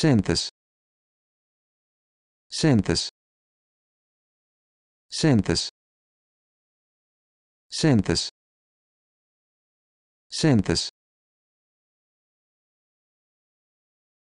Synthesis. Synthesis. Synthesis. Synthesis. Synthesis.